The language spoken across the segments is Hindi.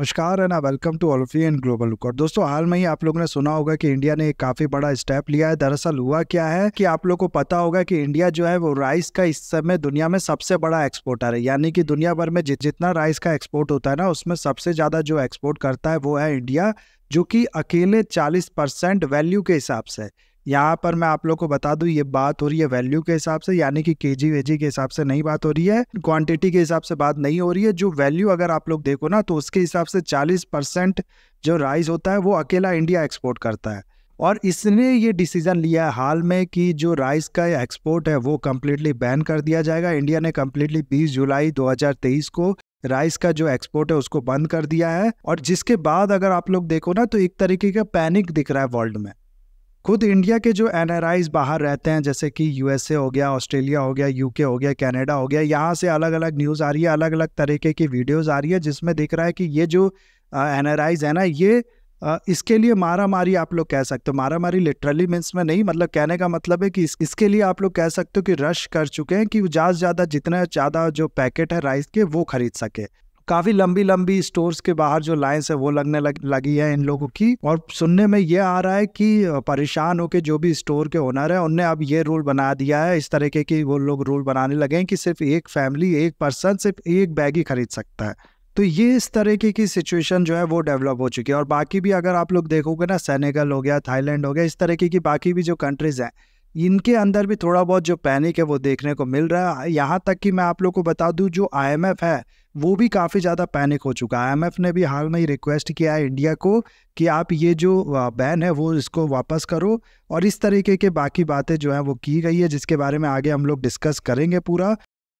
नमस्कार and welcome to all of and global lookout दोस्तों हाल में ही आप लोगों ने सुना होगा कि इंडिया ने एक काफी बड़ा स्टेप लिया है दरअसल हुआ क्या है कि आप लोग को पता होगा कि इंडिया जो है वो राइस का इस समय दुनिया में सबसे बड़ा एक्सपोर्टर है यानी कि दुनिया भर में जितना राइस का एक्सपोर्ट होता है ना उसमें सबसे ज्यादा जो एक्सपोर्ट करता है वो है इंडिया जो कि अकेले 40 परसेंट वैल्यू के हिसाब से यहाँ पर मैं आप लोग को बता दूँ ये बात हो रही है वैल्यू के हिसाब से यानी कि के जी वेजी के हिसाब से नहीं बात हो रही है क्वांटिटी के हिसाब से बात नहीं हो रही है जो वैल्यू अगर आप लोग देखो ना तो उसके हिसाब से चालीस परसेंट जो राइस होता है वो अकेला इंडिया एक्सपोर्ट करता है और इसने ये डिसीज़न लिया है हाल में कि जो राइस का एक्सपोर्ट है वो कम्प्लीटली बैन कर दिया जाएगा इंडिया ने कम्प्लीटली 20 जुलाई 2023 को राइस का जो एक्सपोर्ट है उसको बंद कर दिया है और जिसके बाद अगर आप लोग देखो ना तो एक तरीके का पैनिक दिख रहा है वर्ल्ड में खुद इंडिया के जो एन बाहर रहते हैं जैसे कि यूएसए हो गया ऑस्ट्रेलिया हो गया यूके हो गया कनाडा हो गया यहाँ से अलग अलग न्यूज़ आ रही है अलग अलग तरीके की वीडियोज़ आ रही है जिसमें दिख रहा है कि ये जो एन है ना ये इसके लिए मारा मारी आप लोग कह सकते हो मारा मारी लिटरली मीन्स में नहीं मतलब कहने का मतलब है कि इस, इसके लिए आप लोग कह सकते हो कि रश कर चुके हैं कि ज़्यादा से ज़्यादा जितना ज़्यादा जो पैकेट है राइस के वो खरीद सके काफ़ी लंबी लंबी स्टोर्स के बाहर जो लाइन्स है वो लगने लग, लगी है इन लोगों की और सुनने में ये आ रहा है कि परेशान होकर जो भी स्टोर के ओनर है उनने अब ये रूल बना दिया है इस तरीके की वो लोग रूल बनाने लगे हैं कि सिर्फ एक फैमिली एक पर्सन सिर्फ एक बैग ही खरीद सकता है तो ये इस तरीके की सिचुएशन जो है वो डेवलप हो चुकी है और बाकी भी अगर आप लोग देखोगे ना सेनेगल हो गया थाईलैंड हो गया इस तरीके की बाकी भी जो कंट्रीज़ हैं इनके अंदर भी थोड़ा बहुत जो पैनिक है वो देखने को मिल रहा है यहाँ तक कि मैं आप लोग को बता दूँ जो आई है वो भी काफ़ी ज़्यादा पैनिक हो चुका है आई ने भी हाल में ही रिक्वेस्ट किया है इंडिया को कि आप ये जो बैन है वो इसको वापस करो और इस तरीके के बाकी बातें जो हैं वो की गई है जिसके बारे में आगे हम लोग डिस्कस करेंगे पूरा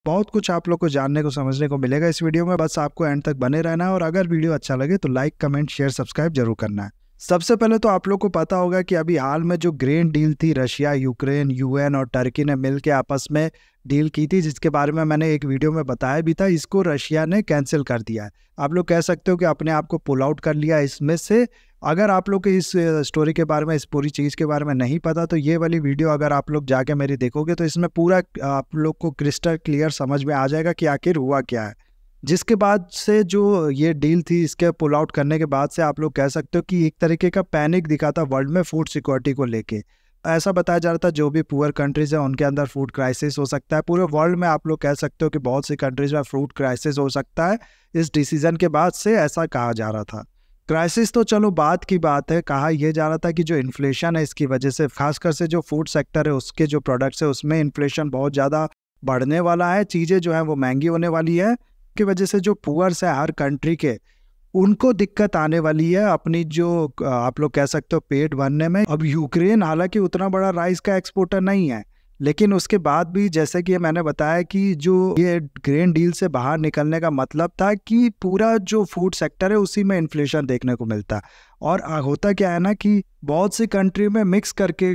बहुत कुछ आप लोग को जानने को समझने को मिलेगा इस वीडियो में बस आपको एंड तक बने रहना है और अगर वीडियो अच्छा लगे तो लाइक कमेंट शेयर सब्सक्राइब जरूर करना है सबसे पहले तो आप लोग को पता होगा कि अभी हाल में जो ग्रेन डील थी रशिया यूक्रेन यूएन और टर्की ने मिल आपस में डील की थी जिसके बारे में मैंने एक वीडियो में बताया भी था इसको रशिया ने कैंसिल कर दिया है आप लोग कह सकते हो कि अपने आप को पुल आउट कर लिया इसमें से अगर आप लोग के इस स्टोरी के बारे में इस पूरी चीज़ के बारे में नहीं पता तो ये वाली वीडियो अगर आप लोग जाके मेरी देखोगे तो इसमें पूरा आप लोग को क्रिस्टल क्लियर समझ में आ जाएगा कि आखिर हुआ क्या है जिसके बाद से जो ये डील थी इसके पुल आउट करने के बाद से आप लोग कह सकते हो कि एक तरीके का पैनिक दिखा था वर्ल्ड में फूड सिक्योरिटी को लेके ऐसा बताया जा रहा था जो भी पुअर कंट्रीज हैं उनके अंदर फूड क्राइसिस हो सकता है पूरे वर्ल्ड में आप लोग कह सकते हो कि बहुत सी कंट्रीज में फूड क्राइसिस हो सकता है इस डिसीजन के बाद से ऐसा कहा जा रहा था क्राइसिस तो चलो बात की बात है कहा यह जा रहा था कि जो इन्फ्लेशन है इसकी वजह से खासकर से जो फूड सेक्टर है उसके जो प्रोडक्ट्स है उसमें इन्फ्लेशन बहुत ज़्यादा बढ़ने वाला है चीज़ें जो हैं वो महंगी होने वाली है की वजह से जो पुअर्स है हर कंट्री के उनको दिक्कत आने वाली है अपनी जो आप लोग कह सकते हो पेट भरने में अब यूक्रेन हालांकि उतना बड़ा राइस का एक्सपोर्टर नहीं है लेकिन उसके बाद भी जैसे कि मैंने बताया कि जो ये ग्रेन डील से बाहर निकलने का मतलब था कि पूरा जो फूड सेक्टर है उसी में इन्फ्लेशन देखने को मिलता और होता क्या है ना कि बहुत सी कंट्री में मिक्स करके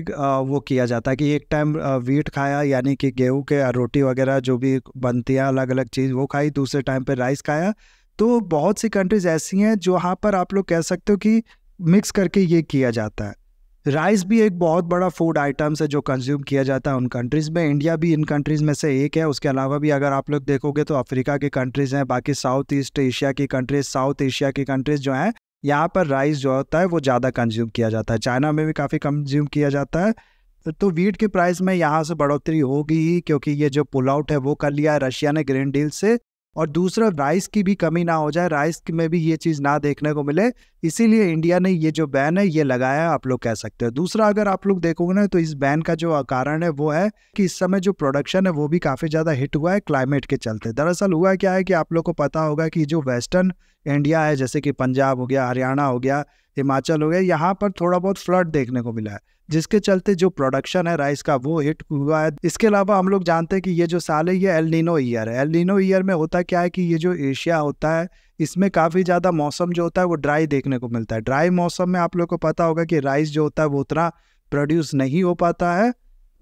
वो किया जाता है कि एक टाइम वीट खाया यानी कि गेहूं के रोटी वगैरह जो भी बनती है अलग अलग चीज़ वो खाई दूसरे टाइम पर राइस खाया तो बहुत सी कंट्रीज ऐसी हैं जो पर आप लोग कह सकते हो कि मिक्स करके ये किया जाता है राइस भी एक बहुत बड़ा फूड आइटम्स है जो कंज्यूम किया जाता है उन कंट्रीज़ में इंडिया भी इन कंट्रीज़ में से एक है उसके अलावा भी अगर आप लोग देखोगे तो अफ्रीका की कंट्रीज़ हैं बाकी साउथ ईस्ट एशिया की कंट्रीज साउथ एशिया की कंट्रीज़ जो हैं यहाँ पर राइस जो होता है वो ज़्यादा कंज्यूम किया जाता है चाइना में भी काफ़ी कंज्यूम किया जाता है तो वीट के प्राइस में यहाँ से बढ़ोतरी होगी ही क्योंकि ये जो पुल आउट है वो कर लिया है रशिया ने ग्रीन डील से और दूसरा राइस की भी कमी ना हो जाए राइस में भी ये चीज़ ना देखने को मिले इसीलिए इंडिया ने ये जो बैन है ये लगाया आप लोग कह सकते हो दूसरा अगर आप लोग देखोगे ना तो इस बैन का जो कारण है वो है कि इस समय जो प्रोडक्शन है वो भी काफ़ी ज़्यादा हिट हुआ है क्लाइमेट के चलते दरअसल हुआ क्या है कि आप लोग को पता होगा कि जो वेस्टर्न इंडिया है जैसे कि पंजाब हो गया हरियाणा हो गया हिमाचल हो गया यहाँ पर थोड़ा बहुत फ्लड देखने को मिला है जिसके चलते जो प्रोडक्शन है राइस का वो हिट हुआ है इसके अलावा हम लोग जानते हैं कि ये जो साल है ये एलिनो ईयर है एलिनो ईयर में होता क्या है कि ये जो एशिया होता है इसमें काफ़ी ज़्यादा मौसम जो होता है वो ड्राई देखने को मिलता है ड्राई मौसम में आप लोग को पता होगा कि राइस जो होता है वो उतना प्रोड्यूस नहीं हो पाता है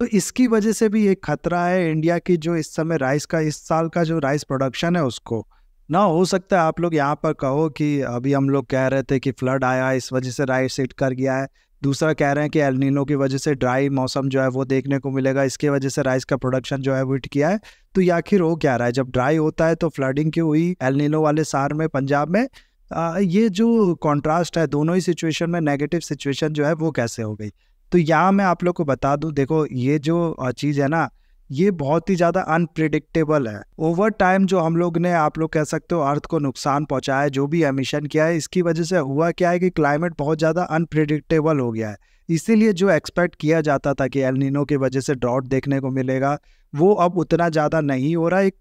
तो इसकी वजह से भी एक खतरा है इंडिया की जो इस समय राइस का इस साल का जो राइस प्रोडक्शन है उसको ना हो सकता है आप लोग यहाँ पर कहो कि अभी हम लोग कह रहे थे कि फ्लड आया इस वजह से राइट सेट कर गया है दूसरा कह रहे हैं कि एलनिनो की वजह से ड्राई मौसम जो है वो देखने को मिलेगा इसके वजह से राइस का प्रोडक्शन जो है वो हिट किया है तो या आखिर हो क्या रहा है जब ड्राई होता है तो फ्लडिंग क्यों हुई एलनिनो वाले सार में पंजाब में आ, ये जो कॉन्ट्रास्ट है दोनों ही सिचुएशन में नेगेटिव सिचुएशन जो है वो कैसे हो गई तो यहाँ मैं आप लोग को बता दूँ देखो ये जो चीज़ है ना ये बहुत ही ज़्यादा अनप्रिडिक्टेबल है ओवर टाइम जो हम लोग ने आप लोग कह सकते हो अर्थ को नुकसान पहुंचाया है जो भी एमिशन किया है इसकी वजह से हुआ क्या है कि क्लाइमेट बहुत ज़्यादा अनप्रिडिक्टेबल हो गया है इसीलिए जो एक्सपेक्ट किया जाता था कि एलनिनो की वजह से ड्रॉट देखने को मिलेगा वो अब उतना ज़्यादा नहीं हो रहा एक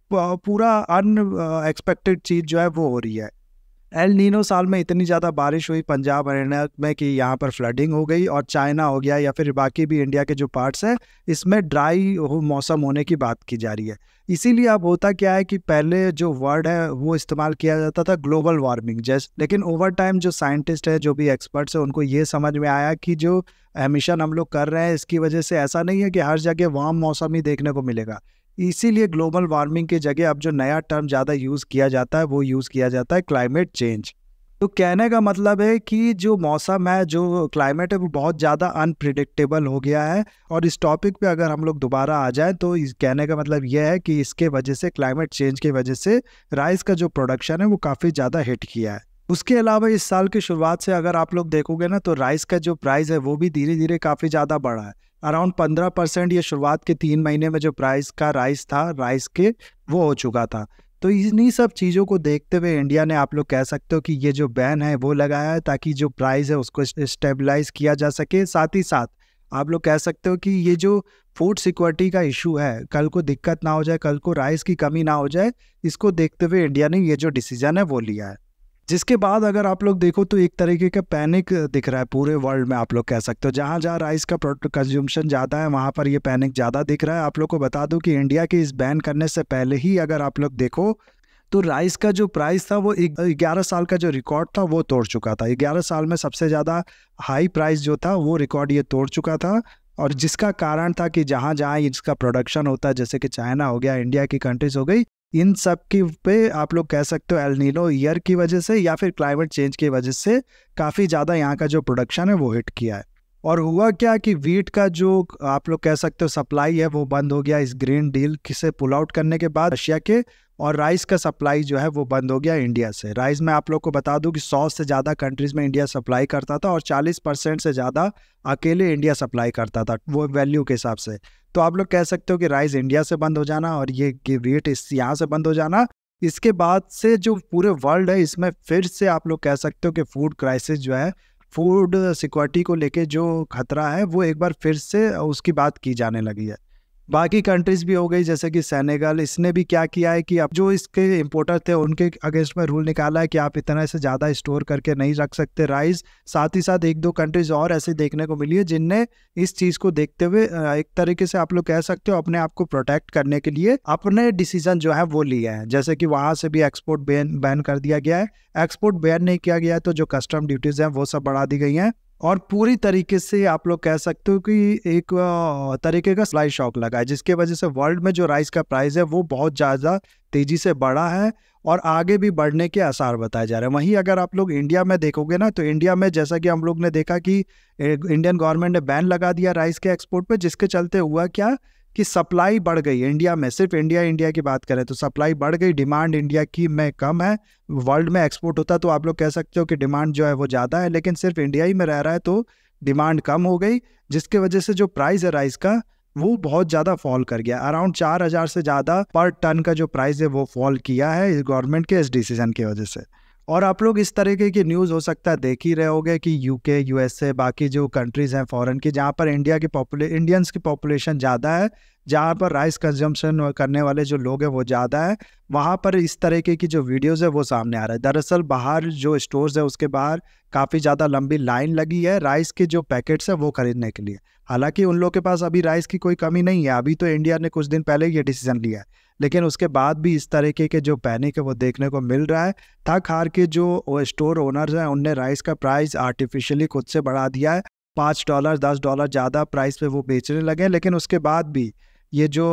पूरा अन एक्सपेक्टेड चीज़ जो है वो हो रही है एल नीनो साल में इतनी ज़्यादा बारिश हुई पंजाब हरियाणा में कि यहाँ पर फ्लडिंग हो गई और चाइना हो गया या फिर बाकी भी इंडिया के जो पार्ट्स हैं इसमें ड्राई हो, मौसम होने की बात की जा रही है इसीलिए अब होता क्या है कि पहले जो वर्ड है वो इस्तेमाल किया जाता था ग्लोबल वार्मिंग जैस लेकिन ओवर टाइम जो साइंटिस्ट है जो भी एक्सपर्ट्स हैं उनको ये समझ में आया कि जो एमिशन हम लोग कर रहे हैं इसकी वजह से ऐसा नहीं है कि हर जगह वार्म मौसम ही देखने को मिलेगा इसीलिए ग्लोबल वार्मिंग की जगह अब जो नया टर्म ज़्यादा यूज़ किया जाता है वो यूज़ किया जाता है क्लाइमेट चेंज तो कहने का मतलब है कि जो मौसम है जो क्लाइमेट है वो बहुत ज़्यादा अनप्रिडिक्टेबल हो गया है और इस टॉपिक पे अगर हम लोग दोबारा आ जाएं तो इस कहने का मतलब यह है कि इसके वजह से क्लाइमेट चेंज की वजह से राइस का जो प्रोडक्शन है वो काफ़ी ज़्यादा हिट किया है उसके अलावा इस साल की शुरुआत से अगर आप लोग देखोगे ना तो राइस का जो प्राइस है वो भी धीरे धीरे काफ़ी ज़्यादा बढ़ा है अराउंड पंद्रह परसेंट ये शुरुआत के तीन महीने में जो प्राइस का राइस था राइस के वो हो चुका था तो इन्हीं सब चीज़ों को देखते हुए इंडिया ने आप लोग कह सकते हो कि ये जो बैन है वो लगाया है ताकि जो प्राइस है उसको स्टेबलाइज किया जा सके साथ ही साथ आप लोग कह सकते हो कि ये जो फूड सिक्योरिटी का इशू है कल को दिक्कत ना हो जाए कल को राइस की कमी ना हो जाए इसको देखते हुए इंडिया ने ये जो डिसीजन है वो लिया है जिसके बाद अगर आप लोग देखो तो एक तरीके का पैनिक दिख रहा है पूरे वर्ल्ड में आप लोग कह सकते हो जहाँ जहाँ राइस का प्रोडक्ट कंज्यूमशन ज़्यादा है वहाँ पर ये पैनिक ज़्यादा दिख रहा है आप लोग को बता दूँ कि इंडिया के इस बैन करने से पहले ही अगर आप लोग देखो तो राइस का जो प्राइस था वो ग्यारह साल का जो रिकॉर्ड था वो तोड़ चुका था ग्यारह साल में सबसे ज़्यादा हाई प्राइस जो था वो रिकॉर्ड ये तोड़ चुका था और जिसका कारण था कि जहाँ जहाँ इसका प्रोडक्शन होता है जैसे कि चाइना हो गया इंडिया की कंट्रीज हो गई इन सब की पे आप लोग कह सकते हो एलनीनो ईयर की वजह से या फिर क्लाइमेट चेंज की वजह से काफ़ी ज़्यादा यहाँ का जो प्रोडक्शन है वो हिट किया है और हुआ क्या कि वीट का जो आप लोग कह सकते हो सप्लाई है वो बंद हो गया इस ग्रीन डील किसे पुल आउट करने के बाद रशिया के और राइस का सप्लाई जो है वो बंद हो गया इंडिया से राइस में आप लोग को बता दूं कि 100 से ज़्यादा कंट्रीज़ में इंडिया सप्लाई करता था और 40 परसेंट से ज़्यादा अकेले इंडिया सप्लाई करता था वो वैल्यू के हिसाब से तो आप लोग कह सकते हो कि राइज इंडिया से बंद हो जाना और ये कि रेट इस यहाँ से बंद हो जाना इसके बाद से जो पूरे वर्ल्ड है इसमें फिर से आप लोग कह सकते हो कि फूड क्राइसिस जो है फूड सिक्योरिटी को लेके जो खतरा है वो एक बार फिर से उसकी बात की जाने लगी है बाकी कंट्रीज भी हो गई जैसे कि सैनेगल इसने भी क्या किया है कि अब जो इसके इम्पोर्टर थे उनके अगेंस्ट में रूल निकाला है कि आप इतना से ज़्यादा स्टोर करके नहीं रख सकते राइस साथ ही साथ एक दो कंट्रीज और ऐसे देखने को मिली है जिनने इस चीज़ को देखते हुए एक तरीके से आप लोग कह सकते हो अपने आप को प्रोटेक्ट करने के लिए अपने डिसीजन जो है वो लिए हैं जैसे कि वहाँ से भी एक्सपोर्ट बैन बैन कर दिया गया है एक्सपोर्ट बैन नहीं किया गया है तो जो कस्टम ड्यूटीज़ हैं वो सब बढ़ा दी गई हैं और पूरी तरीके से आप लोग कह सकते हो कि एक तरीके का स्लाई शॉक लगा है जिसके वजह से वर्ल्ड में जो राइस का प्राइस है वो बहुत ज़्यादा तेज़ी से बढ़ा है और आगे भी बढ़ने के आसार बताए जा रहे हैं वहीं अगर आप लोग इंडिया में देखोगे ना तो इंडिया में जैसा कि हम लोग ने देखा कि इंडियन गवर्नमेंट ने बैन लगा दिया राइस के एक्सपोर्ट पर जिसके चलते हुआ क्या कि सप्लाई बढ़ गई इंडिया में सिर्फ इंडिया इंडिया की बात करें तो सप्लाई बढ़ गई डिमांड इंडिया की में कम है वर्ल्ड में एक्सपोर्ट होता तो आप लोग कह सकते हो कि डिमांड जो है वो ज़्यादा है लेकिन सिर्फ इंडिया ही में रह रहा है तो डिमांड कम हो गई जिसके वजह से जो प्राइस है राइस का वो बहुत ज़्यादा फॉल कर गया अराउंड चार हज़ार से ज़्यादा पर टन का जो प्राइस है वो फॉल किया है गवर्नमेंट के इस डिसीजन की वजह से और आप लोग इस तरीके की न्यूज़ हो सकता है देख ही रहे होगे कि यूके यूएसए बाकी जो कंट्रीज़ हैं फॉरेन की जहाँ पर इंडिया की पॉपुले इंडियंस की पॉपुलेशन ज़्यादा है जहाँ पर राइस कंजम्पशन करने वाले जो लोग हैं वो ज़्यादा है वहाँ पर इस तरीके की जो वीडियोज़ है वो सामने आ रहा है दरअसल बाहर जो स्टोर्स है उसके बाहर काफ़ी ज़्यादा लंबी लाइन लगी है राइस के जो पैकेट्स है वो ख़रीदने के लिए हालांकि उन लोग के पास अभी राइस की कोई कमी नहीं है अभी तो इंडिया ने कुछ दिन पहले ये डिसीज़न लिया है लेकिन उसके बाद भी इस तरीके के जो पैनिक है वो देखने को मिल रहा है थक हार के जो स्टोर ओनर्स हैं उनने राइस का प्राइस आर्टिफिशियली खुद से बढ़ा दिया है पाँच डॉलर दस डॉलर ज़्यादा प्राइस पे वो बेचने लगे लेकिन उसके बाद भी ये जो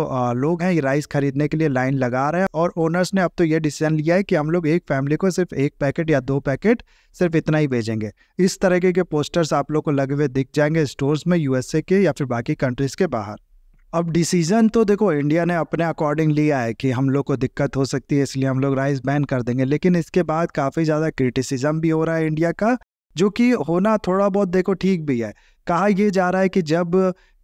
लोग हैं ये राइस खरीदने के लिए लाइन लगा रहे हैं और ओनर्स ने अब तो ये डिसीजन लिया है कि हम लोग एक फैमिली को सिर्फ एक पैकेट या दो पैकेट सिर्फ इतना ही भेजेंगे इस तरीके के पोस्टर्स आप लोग को लगे हुए दिख जाएंगे स्टोर्स में यूएसए के या फिर बाकी कंट्रीज़ के बाहर अब डिसीजन तो देखो इंडिया ने अपने अकॉर्डिंग लिया है कि हम लोग को दिक्कत हो सकती है इसलिए हम लोग राइस बैन कर देंगे लेकिन इसके बाद काफ़ी ज़्यादा क्रिटिसिज्म भी हो रहा है इंडिया का जो कि होना थोड़ा बहुत देखो ठीक भी है कहा यह जा रहा है कि जब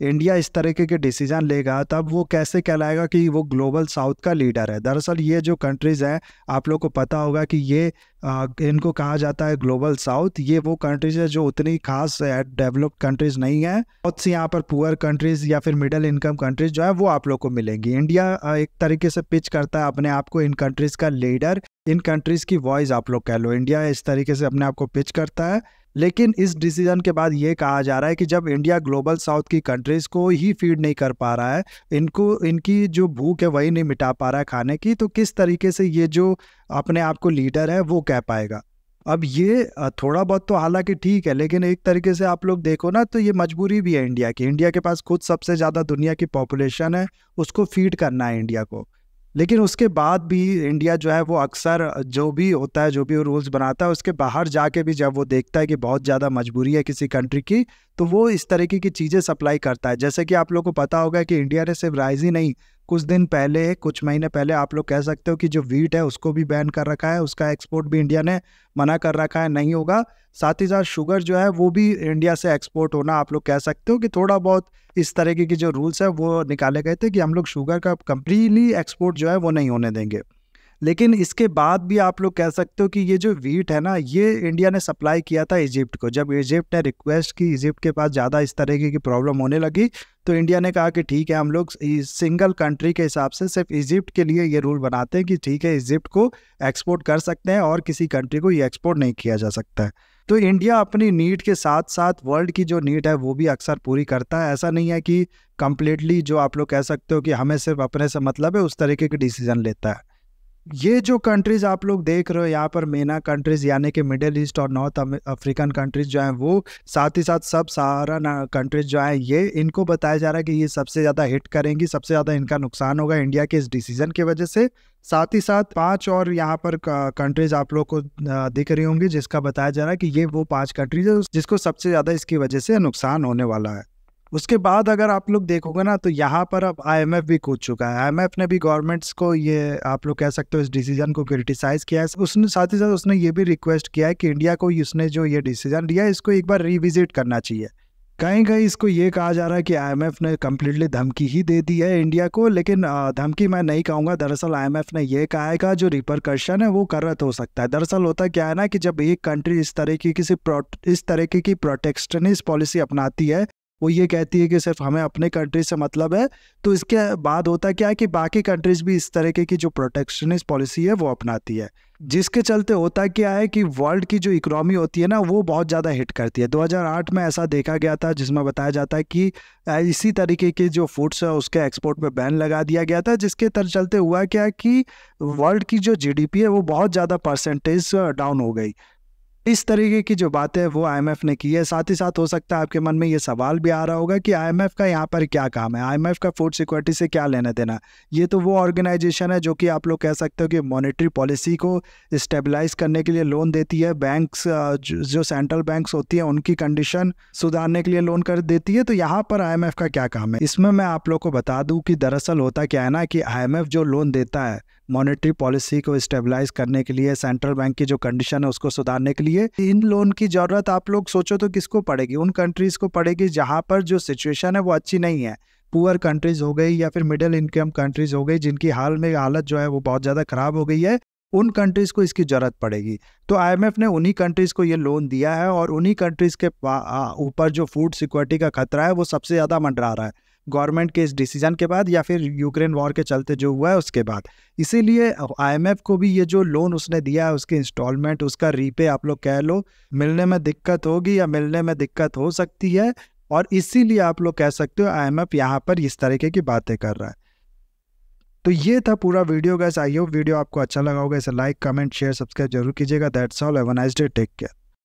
इंडिया इस तरीके के डिसीजन लेगा तब वो कैसे कहलाएगा कि वो ग्लोबल साउथ का लीडर है दरअसल ये जो कंट्रीज़ हैं आप लोग को पता होगा कि ये आ, इनको कहा जाता है ग्लोबल साउथ ये वो कंट्रीज़ है जो उतनी खास डेवलप्ड कंट्रीज़ नहीं है बहुत सी यहाँ पर पुअर कंट्रीज़ या फिर मिडल इनकम कंट्रीज़ जो है वो आप लोग को मिलेंगी इंडिया एक तरीके से पिच करता है अपने आप को इन कंट्रीज़ का लीडर इन कंट्रीज़ की वॉइस आप लोग कह लो इंडिया इस तरीके से अपने आप को पिच करता है लेकिन इस डिसीजन के बाद ये कहा जा रहा है कि जब इंडिया ग्लोबल साउथ की कंट्रीज़ को ही फीड नहीं कर पा रहा है इनको इनकी जो भूख है वही नहीं मिटा पा रहा है खाने की तो किस तरीके से ये जो अपने आप को लीडर है वो कह पाएगा अब ये थोड़ा बहुत तो हालांकि ठीक है लेकिन एक तरीके से आप लोग देखो ना तो ये मजबूरी भी है इंडिया की इंडिया के पास खुद सबसे ज़्यादा दुनिया की पॉपुलेशन है उसको फीड करना है इंडिया को लेकिन उसके बाद भी इंडिया जो है वो अक्सर जो भी होता है जो भी रूल्स बनाता है उसके बाहर जाके भी जब वो देखता है कि बहुत ज़्यादा मजबूरी है किसी कंट्री की तो वो इस तरीके की चीज़ें सप्लाई करता है जैसे कि आप लोग को पता होगा कि इंडिया ने सिर्फ राइज ही नहीं कुछ दिन पहले कुछ महीने पहले आप लोग कह सकते हो कि जो वीट है उसको भी बैन कर रखा है उसका एक्सपोर्ट भी इंडिया ने मना कर रखा है नहीं होगा साथ ही साथ शुगर जो है वो भी इंडिया से एक्सपोर्ट होना आप लोग कह सकते हो कि थोड़ा बहुत इस तरीके की जो रूल्स है वो निकाले गए थे कि हम लोग शुगर का कंप्लीटली एक्सपोर्ट जो है वो नहीं होने देंगे लेकिन इसके बाद भी आप लोग कह सकते हो कि ये जो वीट है ना ये इंडिया ने सप्लाई किया था इजिप्ट को जब इजिप्ट ने रिक्वेस्ट की इजिप्ट के पास ज़्यादा इस तरह की प्रॉब्लम होने लगी तो इंडिया ने कहा कि ठीक है हम लोग सिंगल कंट्री के हिसाब से सिर्फ इजिप्ट के लिए ये रूल बनाते हैं कि ठीक है इजिप्ट को एक्सपोर्ट कर सकते हैं और किसी कंट्री को ये एक्सपोर्ट नहीं किया जा सकता है तो इंडिया अपनी नीड के साथ साथ वर्ल्ड की जो नीड है वो भी अक्सर पूरी करता है ऐसा नहीं है कि कम्प्लीटली जो आप लोग कह सकते हो कि हमें सिर्फ अपने से मतलब है उस तरीके के डिसीजन लेता है ये जो कंट्रीज़ आप लोग देख रहे हो यहाँ पर मेना कंट्रीज़ यानी कि मिडिल ईस्ट और नॉर्थ अफ्रीकन कंट्रीज़ जो हैं वो साथ ही साथ सब सारा कंट्रीज़ जो हैं ये इनको बताया जा रहा है कि ये सबसे ज़्यादा हिट करेंगी सबसे ज़्यादा इनका नुकसान होगा इंडिया के इस डिसीज़न की वजह से साथ ही साथ पांच और यहाँ पर कंट्रीज़ आप लोग को दिख रही होंगी जिसका बताया जा रहा है कि ये वो पाँच कंट्रीज है जिसको सबसे ज़्यादा इसकी वजह से नुकसान होने वाला है उसके बाद अगर आप लोग देखोगे ना तो यहाँ पर अब आई भी कूद चुका है आई ने भी गवर्नमेंट्स को ये आप लोग कह सकते हो इस डिसीजन को क्रिटिसाइज किया है उसने साथ ही साथ उसने ये भी रिक्वेस्ट किया है कि इंडिया को उसने जो ये डिसीजन लिया इसको एक बार रिविजिट करना चाहिए कहीं कहीं इसको ये कहा जा रहा है कि आईएमएफ ने कम्प्लीटली धमकी ही दे दी है इंडिया को लेकिन धमकी मैं नहीं कहूँगा दरअसल आईएमएफ ने यह कहा है का जो रिपरकर्शन है वो करत हो सकता है दरअसल होता क्या है ना कि जब एक कंट्री इस तरह की किसी इस तरह की प्रोटेक्शनिस्ट पॉलिसी अपनाती है वो ये कहती है कि सिर्फ हमें अपने कंट्री से मतलब है तो इसके बाद होता क्या है कि बाकी कंट्रीज भी इस तरीके की जो प्रोटेक्शनिस्ट पॉलिसी है वो अपनाती है जिसके चलते होता क्या है कि वर्ल्ड की जो इकोनॉमी होती है ना वो बहुत ज़्यादा हिट करती है 2008 में ऐसा देखा गया था जिसमें बताया जाता है कि इसी तरीके के जो फूड्स है उसके एक्सपोर्ट पर बैन लगा दिया गया था जिसके तर चलते हुआ क्या कि वर्ल्ड की जो जीडीपी है वो बहुत ज़्यादा परसेंटेज डाउन हो गई इस तरीके की जो बातें है वो आईएमएफ ने की है साथ ही साथ हो सकता है आपके मन में ये सवाल भी आ रहा होगा कि आईएमएफ का यहाँ पर क्या काम है आईएमएफ का फूड सिक्योरिटी से क्या लेना देना ये तो वो ऑर्गेनाइजेशन है जो कि आप लोग कह सकते हो कि मॉनेटरी पॉलिसी को स्टेबलाइज करने के लिए लोन देती है बैंक्स जो सेंट्रल बैंक्स होती है उनकी कंडीशन सुधारने के लिए लोन कर देती है तो यहाँ पर आई का क्या काम है इसमें मैं आप लोग को बता दूँ कि दरअसल होता क्या है ना कि आई जो लोन देता है मॉनेटरी पॉलिसी को स्टेबलाइज करने के लिए सेंट्रल बैंक की जो कंडीशन है उसको सुधारने के लिए इन लोन की ज़रूरत आप लोग सोचो तो किसको पड़ेगी उन कंट्रीज़ को पड़ेगी जहाँ पर जो सिचुएशन है वो अच्छी नहीं है पुअर कंट्रीज़ हो गई या फिर मिडिल इनकम कंट्रीज़ हो गई जिनकी हाल में हालत जो है वो बहुत ज़्यादा ख़राब हो गई है उन कंट्रीज़ को इसकी ज़रूरत पड़ेगी तो आईएमएफ ने उन्हीं कंट्रीज़ को ये लोन दिया है और उन्हीं कंट्रीज़ के ऊपर जो फूड सिक्योरिटी का खतरा है वो सबसे ज़्यादा मंडरा रहा है गवर्नमेंट के इस डिसीजन के बाद या फिर यूक्रेन वॉर के चलते जो हुआ है उसके बाद इसीलिए आईएमएफ को भी ये जो लोन उसने दिया है उसके इंस्टॉलमेंट उसका रीपे आप लोग कह लो मिलने में दिक्कत होगी या मिलने में दिक्कत हो सकती है और इसीलिए आप लोग कह सकते हो आई एम एफ यहाँ पर इस तरीके की बातें कर रहा है तो ये था पूरा video guys I hope video आपको अच्छा लगा होगा इसे लाइक कमेंट शेयर सब्सक्राइब जरूर कीजिएगा that's all have day take care